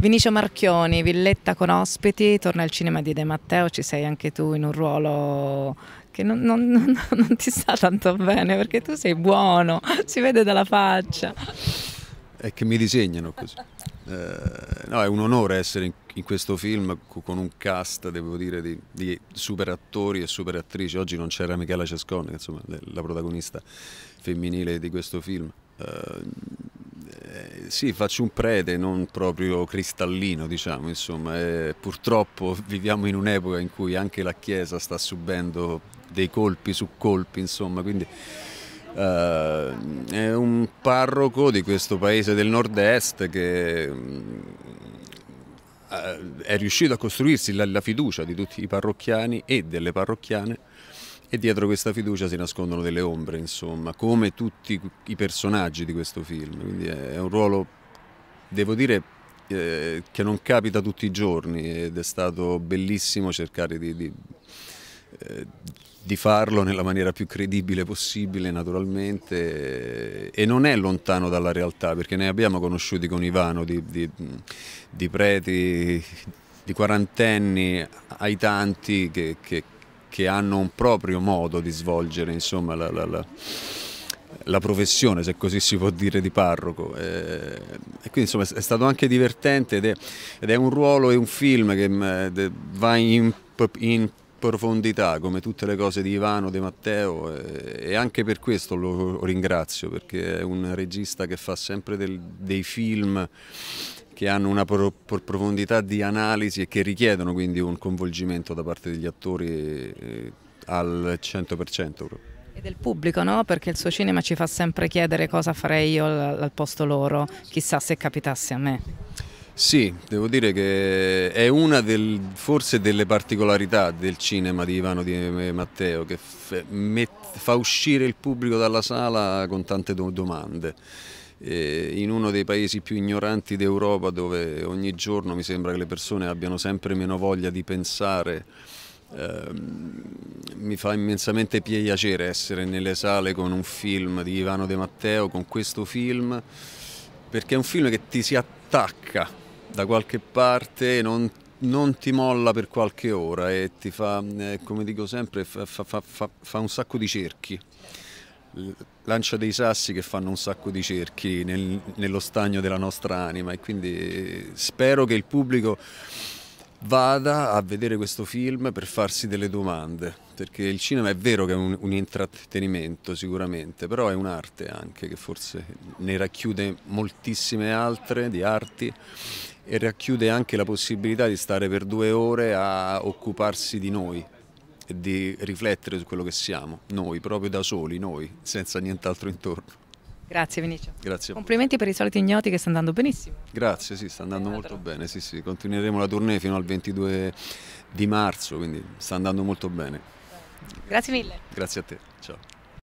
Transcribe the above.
Vinicio Marchioni, Villetta con ospiti, torna al cinema di De Matteo, ci sei anche tu in un ruolo che non, non, non, non ti sta tanto bene perché tu sei buono, si vede dalla faccia. È che mi disegnano così. Eh, no, è un onore essere in, in, questo film con un cast, devo dire, di, di super attori e super attrici. Oggi non c'era Michela Cescone, insomma, la protagonista femminile di questo film. Eh, eh, sì, faccio un prete non proprio cristallino, diciamo, insomma, eh, purtroppo viviamo in un'epoca in cui anche la Chiesa sta subendo dei colpi su colpi, insomma, quindi eh, è un parroco di questo paese del nord-est che mm, eh, è riuscito a costruirsi la, la fiducia di tutti i parrocchiani e delle parrocchiane e dietro questa fiducia si nascondono delle ombre, insomma, come tutti i personaggi di questo film. Quindi è un ruolo, devo dire, eh, che non capita tutti i giorni ed è stato bellissimo cercare di, di, eh, di farlo nella maniera più credibile possibile, naturalmente, e non è lontano dalla realtà, perché ne abbiamo conosciuti con Ivano di, di preti di quarantenni ai tanti che, che che hanno un proprio modo di svolgere insomma, la, la, la, la, professione, se così si può dire, di parroco. E, eh, e quindi insomma, è stato anche divertente ed è, ed è, un ruolo e un film che mm, va in, in profondità come tutte le cose di Ivano, De Matteo eh, e anche per questo lo ringrazio perché è un regista che fa sempre del, dei film che hanno una pro, profondità di analisi e che richiedono quindi un coinvolgimento da parte degli attori eh, al 100%. E del pubblico, no? Perché il suo cinema ci fa sempre chiedere cosa farei io al, al posto loro, chissà se capitasse a me. Sì, devo dire che è una del, forse delle particolarità del cinema di Ivano Di eh, Matteo che fa uscire il pubblico dalla sala con tante do domande. E in uno dei paesi più ignoranti d'Europa dove ogni giorno mi sembra che le persone abbiano sempre meno voglia di pensare eh, mi fa immensamente piacere essere nelle sale con un film di Ivano De Matteo, con questo film, perché è un film che ti si attacca da qualche parte non, non ti molla per qualche ora e ti fa, eh, come dico sempre, fa, fa, fa, fa un sacco di cerchi lancia dei sassi che fanno un sacco di cerchi nel, nello stagno della nostra anima e quindi eh, spero che il pubblico vada a vedere questo film per farsi delle domande, perché il cinema è vero che è un, un intrattenimento sicuramente, però è un'arte anche che forse ne racchiude moltissime altre di arti e racchiude anche la possibilità di stare per due ore a occuparsi di noi e di riflettere su quello che siamo, noi, proprio da soli, noi, senza nient'altro intorno. Grazie Vinicio. Grazie. Complimenti per i soliti ignoti che sta andando benissimo. Grazie, sì, sta andando molto bene, sì, sì. continueremo la tournée fino al 22 di marzo, quindi sta andando molto bene. Grazie mille. Grazie a te, ciao.